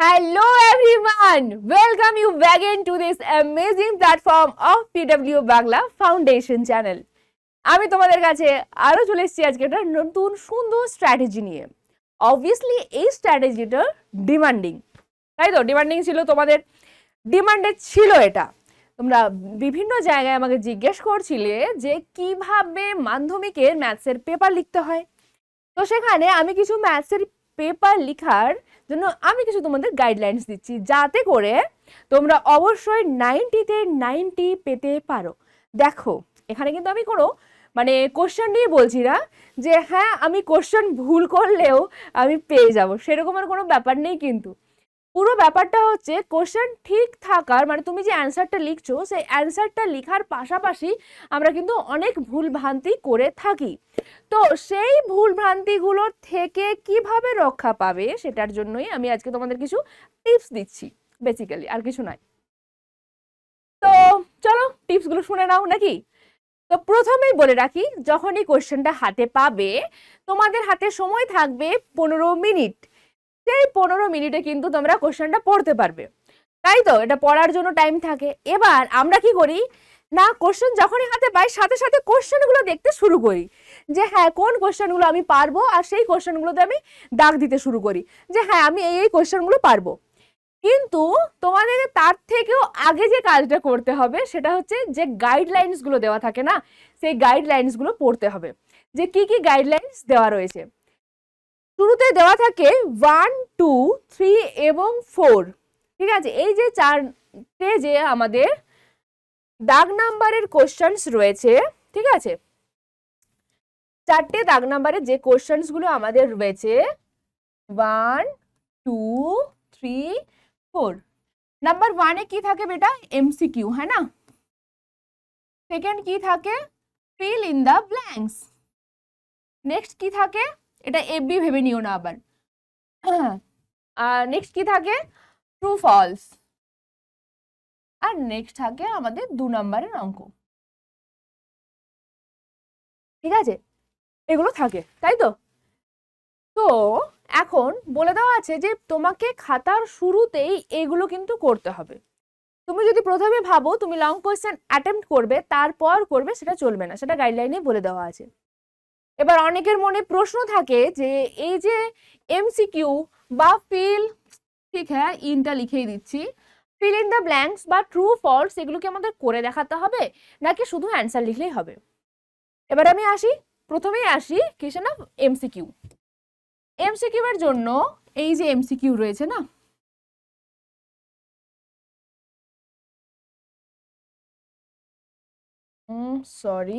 Hello everyone! Welcome you back into this amazing platform of PW Bangla Foundation channel. আমি তোমাদের কাছে আরও চলে এসেছি আজকে একটা নতুন সুন্দর স্ট্র্যাটেজি নিয়ে অবভিয়াসলি এই স্ট্র্যাটেজিটা ডিমান্ডিং তাই তো ডিমান্ডিং ছিল তোমাদের ডিমান্ডে ছিল এটা তোমরা বিভিন্ন জায়গায় আমাকে জিজ্ঞেস করছিলে যে কিভাবে মাধ্যমিকের ম্যাথসের পেপার লিখতে হয় তো সেখানে আমি কিছু ম্যাথসের পেপার লিখার জন্য আমি কিছু তোমাদের গাইডলাইন্স দিচ্ছি যাতে করে তোমরা অবশ্যই নাইনটিতে নাইনটি পেতে পারো দেখো এখানে কিন্তু আমি কোনো মানে কোশ্চেন নিয়ে বলছি না যে হ্যাঁ আমি কোশ্চেন ভুল করলেও আমি পেয়ে যাব সেরকম আর কোনো ব্যাপার নেই কিন্তু পুরো ব্যাপারটা হচ্ছে কোশ্চেন ঠিক থাকার মানে তুমি যে অ্যান্সারটা লিখছো সেই অ্যান্সারটা লিখার পাশাপাশি আমরা কিন্তু অনেক ভুল ভ্রান্তি করে থাকি তো সেই ভুল ভ্রান্তিগুলো থেকে কিভাবে রক্ষা পাবে সেটার জন্যই আমি আজকে তোমাদের কিছু টিপস দিচ্ছি বেসিক্যালি আর কিছু নাই তো চলো টিপসগুলো শুনে নাও নাকি তো প্রথমেই বলে রাখি যখনই কোশ্চেনটা হাতে পাবে তোমাদের হাতে সময় থাকবে পনেরো মিনিট সেই পনেরো মিনিটে কিন্তু তোমরা কোশ্চেনটা পড়তে পারবে তাই তো এটা পড়ার জন্য টাইম থাকে এবার আমরা কি করি না কোশ্চেন যখনই হাতে পাই সাথে সাথে কোশ্চেনগুলো দেখতে শুরু করি যে হ্যাঁ কোন কোশ্চেনগুলো আমি পারবো আর সেই কোশ্চেনগুলোতে আমি দাগ দিতে শুরু করি যে হ্যাঁ আমি এই এই কোশ্চেনগুলো পারবো কিন্তু তোমাদের তার থেকেও আগে যে কাজটা করতে হবে সেটা হচ্ছে যে গাইডলাইন্সগুলো দেওয়া থাকে না সেই গাইডলাইন্সগুলো পড়তে হবে যে কি কি গাইডলাইন্স দেওয়া রয়েছে শুরুতে দেওয়া থাকে ওয়ান টু থ্রি এবং ফোর ঠিক আছে এই যে চারটে যে আমাদের দাগ নাম্বারের কোশ্চেন্স রয়েছে ঠিক আছে চারটে দাগ নাম্বারের যে গুলো আমাদের রয়েছে one two three four number ওয়ানে কি থাকে বেটা এমসিকিউ হ্যাঁ না সেকেন্ড কি থাকে fill in the blanks next কি থাকে এটা এফবি ভেবে নিও না আবার আর নেক্সট কি থাকে ট্রু ফলস আর নেক্সট থাকে আমাদের দু নম্বরের অঙ্ক ঠিক আছে এগুলো থাকে তাই তো তো এখন বলে দেওয়া আছে যে তোমাকে খাতার শুরুতেই এগুলো কিন্তু করতে হবে তুমি যদি প্রথমে ভাবো তুমি লং কোয়েশ্চেন অ্যাটেম্প্ট করবে তারপর করবে সেটা চলবে না সেটা গাইডলাইনে বলে দেওয়া আছে এবার অনেকের মনে প্রশ্ন থাকে যে এই যে এমসিকিউ বা ফিল ঠিক হ্যাঁ ইনটা লিখেই দিচ্ছি ফিল ইন দ্য ব্ল্যাঙ্কস বা ট্রু ফলস এগুলোকে আমাদের করে দেখাতে হবে নাকি শুধু অ্যান্সার লিখলেই হবে এবার আমি আসি প্রথমেই আসি কিসে না এমসিকিউ এমসিকিউ এর জন্য এই যে এমসিকিউ রয়েছে না সরি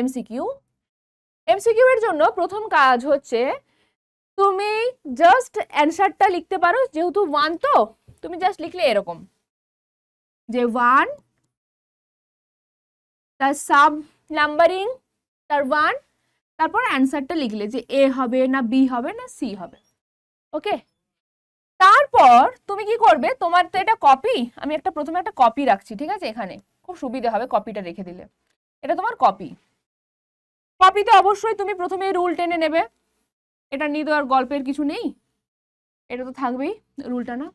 এমসিকিউ এমসিকিউ এর জন্য প্রথম কাজ হচ্ছে তুমি জাস্ট অ্যান্সারটা লিখতে পারো যেহেতু ওয়ান তো তুমি জাস্ট লিখলে এরকম যে ওয়ান তার সাব নাম্বারিং তার ওয়ান তারপর অ্যান্সারটা লিখলে যে এ হবে না বি হবে না সি হবে ওকে তারপর তুমি কি করবে তোমার তো এটা কপি আমি একটা প্রথমে একটা কপি রাখছি ঠিক আছে এখানে খুব সুবিধা হবে কপিটা রেখে দিলে এটা তোমার কপি কপিতে অবশ্যই তুমি প্রথমে রুল টেনে নেবে এটা নিয়ে তো আর গল্পের কিছু নেই এটা তো থাকবেই রুলটা না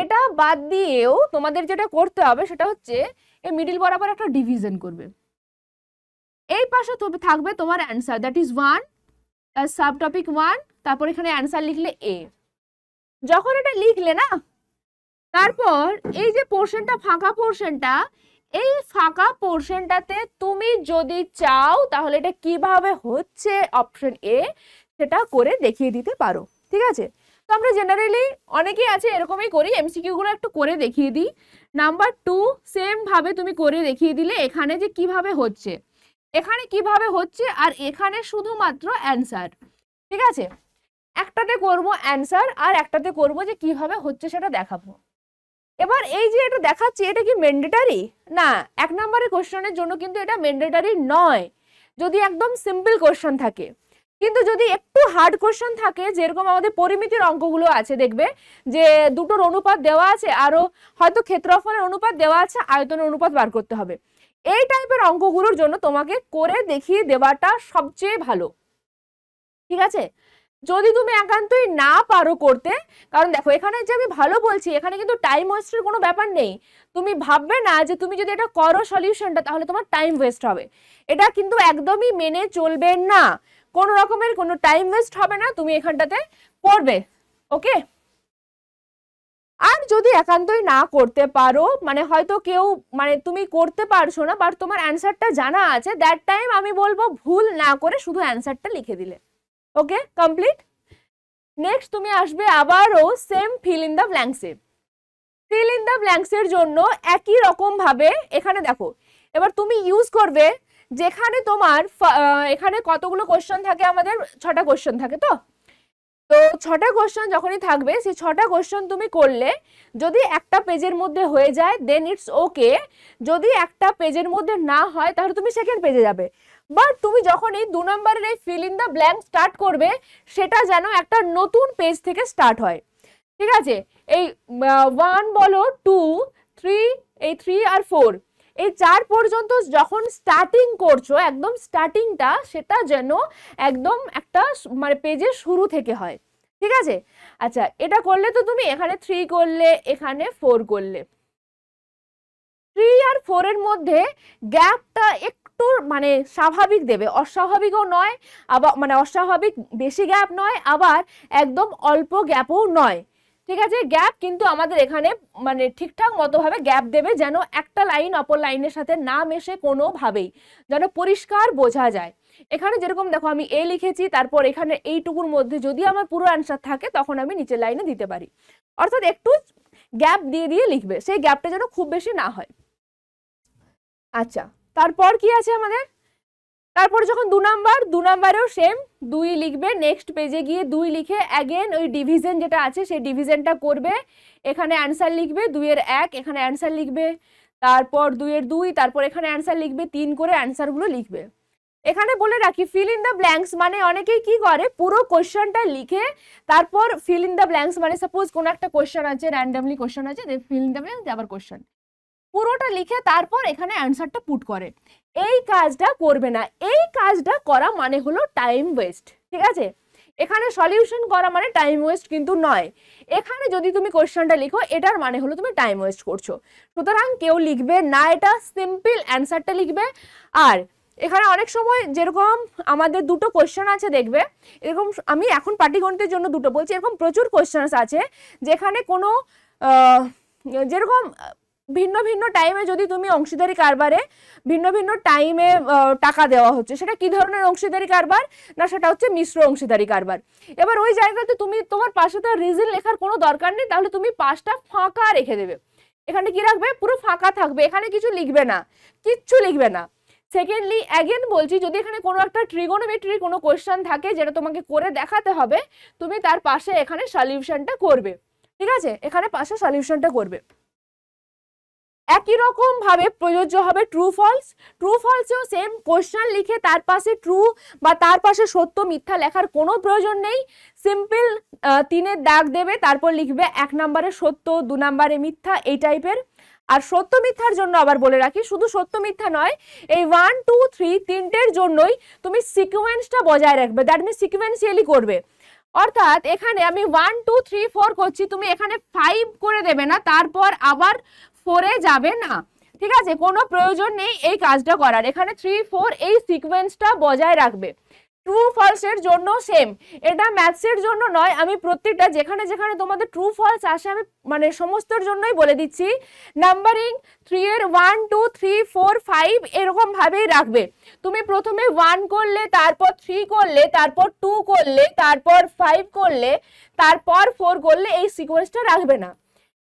এটা বাদ দিয়েও তোমাদের যেটা করতে হবে সেটা হচ্ছে এই মিডিল বরাবর একটা ডিভিশন করবে এই পাশে তুমি থাকবে তোমার answer that is one subtopic one তারপর এখানে অ্যান্সার লিখলে এ যখন এটা লিখলে না তারপর এই যে পোর্শনটা ফাঁকা পোর্শনটা এই ফাঁকা পোর্শনটাতে তুমি যদি চাও তাহলে এটা কিভাবে হচ্ছে অপশন এ সেটা করে দেখিয়ে দিতে পারো ঠিক আছে তো আমরা জেনারেলি অনেকেই আছে এরকমই করি এমসিকিউগুলো একটু করে দেখিয়ে দিই নাম্বার টু সেমভাবে তুমি করে দেখিয়ে দিলে এখানে যে কিভাবে হচ্ছে এখানে কিভাবে হচ্ছে আর এখানে শুধুমাত্র অ্যান্সার ঠিক আছে একটাতে করব অ্যান্সার আর একটাতে করব যে কিভাবে হচ্ছে সেটা দেখাবো এবার এই যে এটা দেখাচ্ছি এটা কি ম্যান্ডেটারি না এক নম্বরের কোশ্চেনের জন্য কিন্তু এটা ম্যান্ডেটারি নয় যদি একদম সিম্পল কোশ্চেন থাকে কিন্তু যদি একটু হার্ড কোশ্চেন থাকে যেরকম আমাদের পরিমিতির অঙ্কগুলো আছে দেখবে যে দুটোর অনুপাত দেওয়া আছে আরও হয়তো ক্ষেত্রফলের অনুপাত দেওয়া আছে আয়তনের অনুপাত বার করতে হবে এই টাইপের অঙ্কগুলোর জন্য তোমাকে করে দেখিয়ে দেওয়াটা সবচেয়ে ভালো ঠিক আছে যদি তুমি একান্তই না পারো করতে কারণ দেখো এখানে যে আমি ভালো বলছি এখানে কিন্তু টাইম ওয়েস্টের কোনো ব্যাপার নেই তুমি ভাববে না যে তুমি যদি এটা করো সলিউশনটা তাহলে তোমার টাইম ওয়েস্ট হবে এটা কিন্তু একদমই মেনে চলবে না কোন রকমের কোনো টাইম ওয়েস্ট হবে না তুমি এখানটাতে করবে ওকে আর যদি একান্তই না করতে পারো মানে হয়তো কেউ মানে তুমি করতে পারছো না বাট তোমার অ্যান্সারটা জানা আছে দ্যাট টাইম আমি বলবো ভুল না করে শুধু অ্যান্সারটা লিখে দিলে ওকে কমপ্লিট নেক্সট তুমি আসবে আবারও সেম ফিল ইন দ্য ব্ল্যাঙ্কসে ফিল ইন দ্য ব্ল্যাঙ্কসের জন্য একই রকমভাবে এখানে দেখো এবার তুমি ইউজ করবে যেখানে তোমার এখানে কতগুলো কোশ্চেন থাকে আমাদের ছটা কোশ্চেন থাকে তো তো ছটা কোশ্চেন যখনই থাকবে সেই ছটা কোশ্চেন তুমি করলে যদি একটা পেজের মধ্যে হয়ে যায় দেন ইটস ওকে যদি একটা পেজের মধ্যে না হয় তাহলে তুমি সেকেন্ড পেজে যাবে বাট তুমি যখন এই দু নম্বরের এই fill in the blank start করবে সেটা যেন একটা নতুন পেজ থেকে স্টার্ট হয় ঠিক আছে এই ওয়ান বলো টু থ্রি এই থ্রি আর ফোর এই চার পর্যন্ত যখন স্টার্টিং করছো একদম স্টার্টিংটা সেটা যেন একদম একটা মানে পেজের শুরু থেকে হয় ঠিক আছে আচ্ছা এটা করলে তো তুমি এখানে থ্রি করলে এখানে ফোর করলে থ্রি আর ফোরের মধ্যে গ্যাপটা একটু মানে স্বাভাবিক দেবে অস্বাভাবিকও নয় আবার মানে অস্বাভাবিক বেশি গ্যাপ নয় আবার একদম অল্প গ্যাপও নয় ঠিক আছে গ্যাপ কিন্তু আমাদের এখানে মানে ঠিকঠাক মতোভাবে গ্যাপ দেবে যেন একটা লাইন অপর লাইনের সাথে না মেশে কোনোভাবেই যেন পরিষ্কার বোঝা যায় এখানে যেরকম দেখো আমি এ লিখেছি তারপর এখানে এইটুকুর মধ্যে যদি আমার পুরো অ্যান্সার থাকে তখন আমি নিচের লাইনে দিতে পারি অর্থাৎ একটু গ্যাপ দিয়ে দিয়ে লিখবে সেই গ্যাপটা যেন খুব বেশি না হয় আচ্ছা তারপর কি আছে আমাদের তারপরে যখন দু নাম্বার দু নাম্বারেও সেম দুই লিখবে নেক্সট পেজে গিয়ে দুই লিখে অ্যাগেন ওই ডিভিশন যেটা আছে সেই ডিভিশনটা করবে এখানে অ্যান্সার লিখবে দুইয়ের এক এখানে অ্যান্সার লিখবে তারপর দুইয়ের দুই তারপর এখানে অ্যান্সার লিখবে তিন করে অ্যান্সারগুলো লিখবে এখানে বলে রাখি ফিল ইন দ্য ব্ল্যাঙ্কস মানে অনেকেই কি করে পুরো কোশ্চেনটা লিখে তারপর ফিল ইন দ্য ব্ল্যাঙ্কস মানে সাপোজ কোনো একটা কোশ্চেন আছে র্যান্ডামলি কোশ্চেন আছে ফিল ইন দ্য ব্ল্যাঙ্কস আবার কোশ্চেন পুরোটা লিখে তারপর এখানে অ্যান্সারটা পুট করে এই কাজটা করবে না এই কাজটা করা মানে হলো টাইম ওয়েস্ট ঠিক আছে এখানে সলিউশন করা মানে টাইম ওয়েস্ট কিন্তু নয় এখানে যদি তুমি কোয়েশ্চনটা লিখো এটার মানে হলো তুমি টাইম ওয়েস্ট করছো সুতরাং কেউ লিখবে না এটা সিম্পল অ্যান্সারটা লিখবে আর এখানে অনেক সময় যেরকম আমাদের দুটো কোয়েশ্চেন আছে দেখবে এরকম আমি এখন পাটিগণিতের জন্য দুটো বলছি এরকম প্রচুর কোয়েশ্চেন্স আছে যেখানে কোনো যেরকম ভিন্ন ভিন্ন টাইমে যদি তুমি অংশীদারি কারবারে ভিন্ন ভিন্ন টাইমে টাকা দেওয়া হচ্ছে সেটা কি ধরনের অংশীদারি কারবার না সেটা হচ্ছে মিশ্র অংশীদারি কারবার এবার ওই জায়গাতে তুমি তোমার পাশে তো রিজন লেখার কোনো দরকার নেই তাহলে তুমি পাশটা ফাঁকা রেখে দেবে এখানে কি রাখবে পুরো ফাঁকা থাকবে এখানে কিছু লিখবে না কিচ্ছু লিখবে না সেকেন্ডলি অ্যাগেন বলছি যদি এখানে কোনো একটা ট্রিগোনোমেট্রি কোনো কোয়েশ্চান থাকে যেটা তোমাকে করে দেখাতে হবে তুমি তার পাশে এখানে সলিউশনটা করবে ঠিক আছে এখানে পাশে সলিউশনটা করবে একই রকম ভাবে প্রযোজ্য হবে ট্রু ফলস ট্রু ফলসেও সেম কোশ্চেন লিখে তার পাশে ট্রু বা তার পাশে সত্য মিথ্যা লেখার কোনো প্রয়োজন নেই সিম্পল তিনের দাগ দেবে তারপর লিখবে এক নম্বরে সত্য দু নম্বরে মিথ্যা এই টাইপের আর সত্য মিথ্যার জন্য আবার বলে রাখি শুধু সত্য মিথ্যা নয় এই ওয়ান টু থ্রি তিনটের জন্যই তুমি সিকুয়েন্সটা বজায় রাখবে দ্যাট মিন সিকুয়েন্সিয়ালি করবে অর্থাৎ এখানে আমি ওয়ান টু থ্রি ফোর করছি তুমি এখানে ফাইভ করে দেবে না তারপর আবার ফোরে যাবে না ঠিক আছে কোনো প্রয়োজন নেই এই কাজটা করার এখানে থ্রি ফোর এই সিকোয়েন্সটা বজায় রাখবে ট্রু ফলসের জন্য সেম এটা ম্যাথসের জন্য নয় আমি প্রত্যেকটা যেখানে যেখানে তোমাদের ট্রু ফলস আসে আমি মানে সমস্তর জন্যই বলে দিচ্ছি নাম্বারিং থ্রি এর one two three four five এরকমভাবেই রাখবে তুমি প্রথমে ওয়ান করলে তারপর থ্রি করলে তারপর টু করলে তারপর ফাইভ করলে তারপর ফোর করলে এই সিকোয়েন্সটা রাখবে না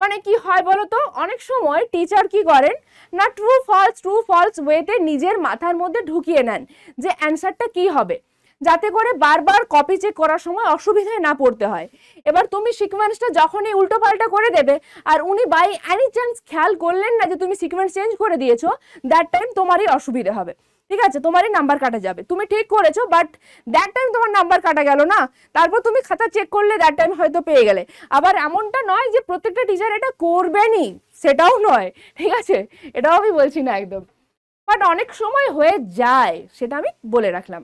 মানে কি হয় বলো তো অনেক সময় টিচার কি করেন না ট্রু ফলস ট্রু ফলস ওয়েতে নিজের মাথার মধ্যে ঢুকিয়ে নেন যে অ্যান্সারটা কি হবে যাতে করে বারবার কপি চেক করার সময় অসুবিধায় না পড়তে হয় এবার তুমি সিকোয়েন্সটা যখনই পাল্টা করে দেবে আর উনি বাই অ্যানি চান্স খেয়াল করলেন না যে তুমি সিকোয়েন্স চেঞ্জ করে দিয়েছো দ্যাট টাইম তোমারই অসুবিধা হবে ঠিক আছে তোমারই নাম্বার কাটা যাবে তুমি ঠিক করেছো বাট দ্যাট টাইম তোমার নাম্বার কাটা গেল না তারপর তুমি খাতা চেক করলে দ্যাট টাইম হয়তো পেয়ে গেলে আবার এমনটা নয় যে প্রত্যেকটা টিচার এটা করবেনই সেটাও নয় ঠিক আছে এটাও আমি বলছি না একদম বাট অনেক সময় হয়ে যায় সেটা আমি বলে রাখলাম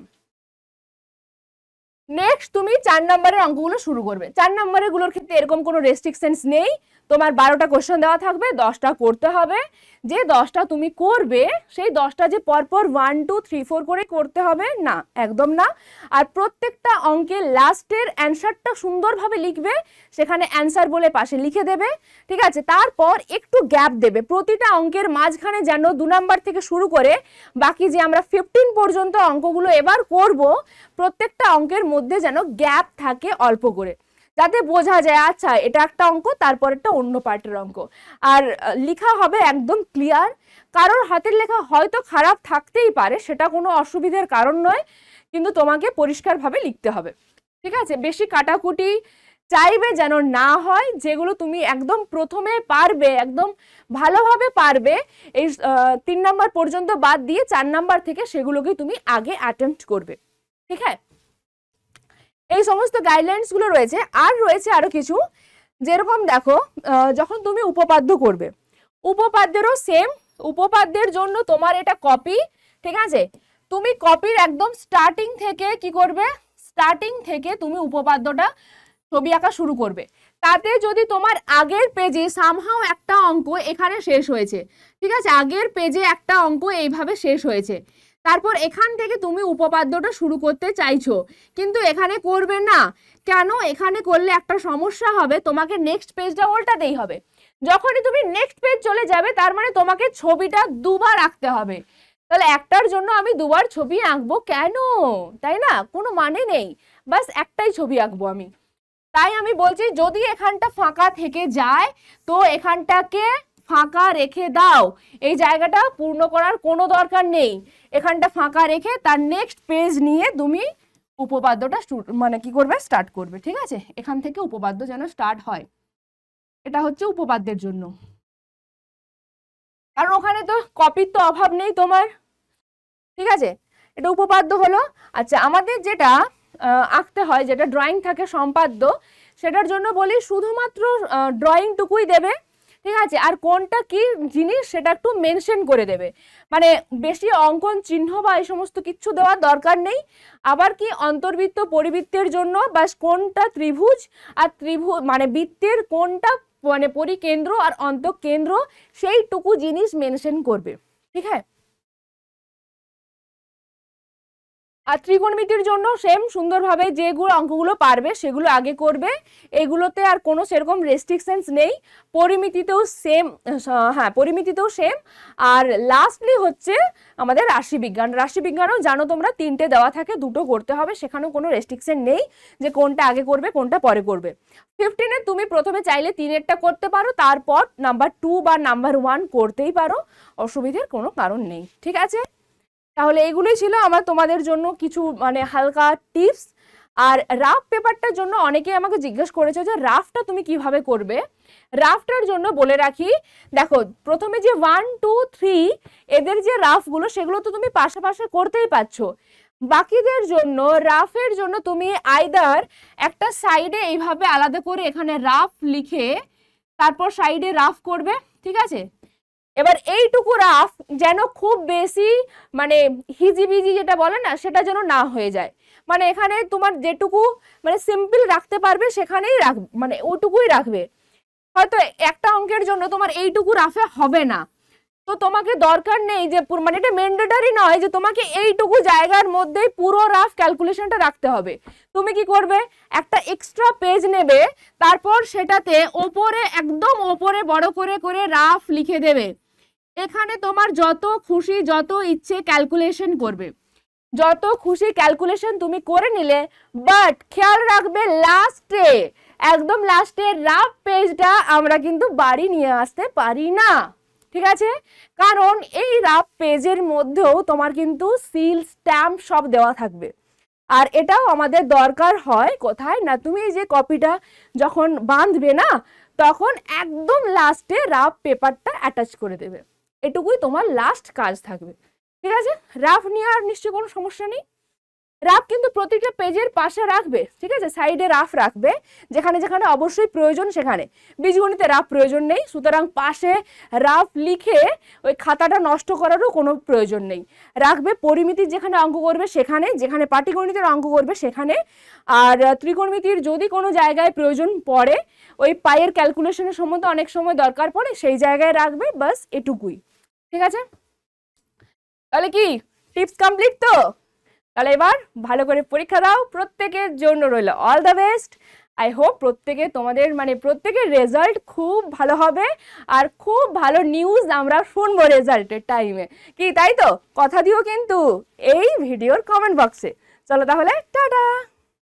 নেক্সট তুমি চার নম্বরের অঙ্কগুলো শুরু করবে চার নম্বরের গুলোর ক্ষেত্রে এরকম কোনো রেস্ট্রিকশনস নেই তোমার বারোটা কোশ্চেন দেওয়া থাকবে দশটা করতে হবে যে দশটা তুমি করবে সেই দশটা যে পরপর ওয়ান টু থ্রি ফোর করে করতে হবে না একদম না আর প্রত্যেকটা অঙ্কে লাস্টের অ্যান্সারটা সুন্দরভাবে লিখবে সেখানে অ্যান্সার বলে পাশে লিখে দেবে ঠিক আছে তারপর একটু গ্যাপ দেবে প্রতিটা অঙ্কের মাঝখানে যেন দু নাম্বার থেকে শুরু করে বাকি যে আমরা ফিফটিন পর্যন্ত অঙ্কগুলো এবার করব প্রত্যেকটা অঙ্কের মধ্যে যেন গ্যাপ থাকে অল্প করে যাতে বোঝা যায় আচ্ছা এটা একটা অঙ্ক তারপর একটা অন্য পার্টের অঙ্ক আর লেখা হবে একদম ক্লিয়ার কারোর হাতের লেখা হয়তো খারাপ থাকতেই পারে সেটা কোনো অসুবিধার কারণ নয় কিন্তু তোমাকে পরিষ্কারভাবে লিখতে হবে ঠিক আছে বেশি কাটাকুটি চাইবে যেন না হয় যেগুলো তুমি একদম প্রথমে পারবে একদম ভালোভাবে পারবে এই তিন নাম্বার পর্যন্ত বাদ দিয়ে চার নাম্বার থেকে সেগুলোকে তুমি আগে অ্যাটেম্পট করবে ঠিক আছে এই সমস্ত গাইডলাইন্সগুলো রয়েছে আর রয়েছে আরও কিছু যেরকম দেখো যখন তুমি উপপাদ্য করবে উপপাদ্যেরও সেম উপপাদ্যের জন্য তোমার এটা কপি ঠিক আছে তুমি কপির একদম স্টার্টিং থেকে কি করবে স্টার্টিং থেকে তুমি উপপাদ্যটা ছবি আঁকা শুরু করবে তাতে যদি তোমার আগের পেজে সামহাও একটা অঙ্ক এখানে শেষ হয়েছে ঠিক আছে আগের পেজে একটা অঙ্ক এইভাবে শেষ হয়েছে তারপর এখান থেকে তুমি উপপাদ্যটা শুরু করতে চাইছো কিন্তু এখানে করবে না কেন এখানে করলে একটা সমস্যা হবে তোমাকে নেক্সট পেজটা ওল্টাতেই হবে যখনই তুমি নেক্সট পেজ চলে যাবে তার মানে তোমাকে ছবিটা দুবার আঁকতে হবে তাহলে একটার জন্য আমি দুবার ছবি আঁকবো কেন তাই না কোনো মানে নেই বাস একটাই ছবি আঁকবো আমি তাই আমি বলছি যদি এখানটা ফাঁকা থেকে যায় তো এখানটাকে ফাঁকা রেখে দাও এই জায়গাটা পূর্ণ করার কোনো দরকার নেই এখানটা ফাঁকা রেখে তার নেক্সট পেজ নিয়ে তুমি উপপাদ্যটা মানে কি করবে স্টার্ট করবে ঠিক আছে এখান থেকে উপপাদ্য যেন স্টার্ট হয় এটা হচ্ছে উপপাদ্যের জন্য কারণ ওখানে তো কপির তো অভাব নেই তোমার ঠিক আছে এটা উপপাদ্য হলো আচ্ছা আমাদের যেটা আঁকতে হয় যেটা ড্রয়িং থাকে সম্পাদ্য সেটার জন্য বলি শুধুমাত্র ড্রয়িংটুকুই দেবে ঠিক আছে আর কোনটা কি জিনিস সেটা একটু মেনশন করে দেবে মানে বেশি অঙ্কন চিহ্ন বা এই সমস্ত কিছু দেওয়ার দরকার নেই আবার কি অন্তর্বৃত্ত পরিবৃত্তের জন্য বা কোনটা ত্রিভুজ আর ত্রিভুজ মানে বৃত্তের কোনটা মানে পরিকেন্দ্র আর অন্তঃকেন্দ্র সেইটুকু জিনিস মেনশন করবে ঠিক হ্যাঁ আর ত্রিকোণমিতির জন্য সেম সুন্দরভাবে যেগুলো অঙ্কগুলো পারবে সেগুলো আগে করবে এগুলোতে আর কোনো সেরকম রেস্ট্রিকশানস নেই পরিমিতিতেও সেম হ্যাঁ পরিমিতিতেও সেম আর লাস্টলি হচ্ছে আমাদের রাশিবিজ্ঞান রাশিবিজ্ঞানও জানো তোমরা তিনটে দেওয়া থাকে দুটো করতে হবে সেখানেও কোনো রেস্ট্রিকশান নেই যে কোনটা আগে করবে কোনটা পরে করবে ফিফটিনে তুমি প্রথমে চাইলে তিনেরটা করতে পারো তারপর নাম্বার টু বা নাম্বার ওয়ান করতেই পারো অসুবিধের কোনো কারণ নেই ঠিক আছে তাহলে এগুলোই ছিল আমার তোমাদের জন্য কিছু মানে হালকা টিপস আর রাফ পেপারটার জন্য অনেকে আমাকে জিজ্ঞেস করেছে যে রাফটা তুমি কিভাবে করবে রাফটার জন্য বলে রাখি দেখো প্রথমে যে ওয়ান টু থ্রি এদের যে রাফগুলো সেগুলো তো তুমি পাশাপাশি করতেই পারছো বাকিদের জন্য রাফের জন্য তুমি আইদার একটা সাইডে এইভাবে আলাদা করে এখানে রাফ লিখে তারপর সাইডে রাফ করবে ঠিক আছে এবার এইটুকু রাফ যেন খুব বেশি মানে হিজিবিজি যেটা বলে না সেটা যেন না হয়ে যায় মানে এখানে তোমার যেটুকু মানে সিম্পল রাখতে পারবে সেখানেই রাখ মানে ওটুকুই রাখবে হয়তো একটা অঙ্কের জন্য তোমার এইটুকু রাফে হবে না তো তোমাকে দরকার নেই যে মানে এটা ম্যান্ডেটারি নয় যে তোমাকে এইটুকু জায়গার মধ্যেই পুরো রাফ ক্যালকুলেশনটা রাখতে হবে তুমি কি করবে একটা এক্সট্রা পেজ নেবে তারপর সেটাতে ওপরে একদম ওপরে বড় করে করে রাফ লিখে দেবে এখানে তোমার যত খুশি যত ইচ্ছে ক্যালকুলেশন করবে যত খুশি ক্যালকুলেশন তুমি করে নিলে বাট খেয়াল রাখবে লাস্টে একদম লাস্টে রাফ পেজটা আমরা কিন্তু বাড়ি নিয়ে আসতে পারি না ঠিক আছে কারণ এই রাফ পেজের মধ্যেও তোমার কিন্তু সিল স্ট্যাম্প সব দেওয়া থাকবে আর এটাও আমাদের দরকার হয় কোথায় না তুমি যে কপিটা যখন বাঁধবে না তখন একদম লাস্টে রাফ পেপারটা অ্যাটাচ করে দেবে এটুকুই তোমার লাস্ট কাজ থাকবে ঠিক আছে রাফ নিয়ে আর নিশ্চয়ই কোনো সমস্যা নেই রাফ কিন্তু প্রতিটা পেজের পাশে রাখবে ঠিক আছে সাইডে রাফ রাখবে যেখানে যেখানে অবশ্যই প্রয়োজন সেখানে বীজগণিতে রাফ প্রয়োজন নেই সুতরাং পাশে রাফ লিখে ওই খাতাটা নষ্ট করারও কোনো প্রয়োজন নেই রাখবে পরিমিতির যেখানে অঙ্ক করবে সেখানে যেখানে পাটিগণিতের অঙ্ক করবে সেখানে আর ত্রিকোণমিতির যদি কোনো জায়গায় প্রয়োজন পড়ে ওই পায়ের ক্যালকুলেশনের সম্বন্ধে অনেক সময় দরকার পড়ে সেই জায়গায় রাখবে বাস এটুকুই ঠিক আছে তাহলে কি টিপস কমপ্লিট তো তাহলে এবার ভালো করে পরীক্ষা দাও প্রত্যেকের জন্য রইল all the best I hope প্রত্যেকে তোমাদের মানে প্রত্যেকের রেজাল্ট খুব ভালো হবে আর খুব ভালো নিউজ আমরা শুনবো রেজাল্টের টাইমে কি তাই তো কথা দিও কিন্তু এই ভিডিওর কমেন্ট বক্সে চলো তাহলে টাটা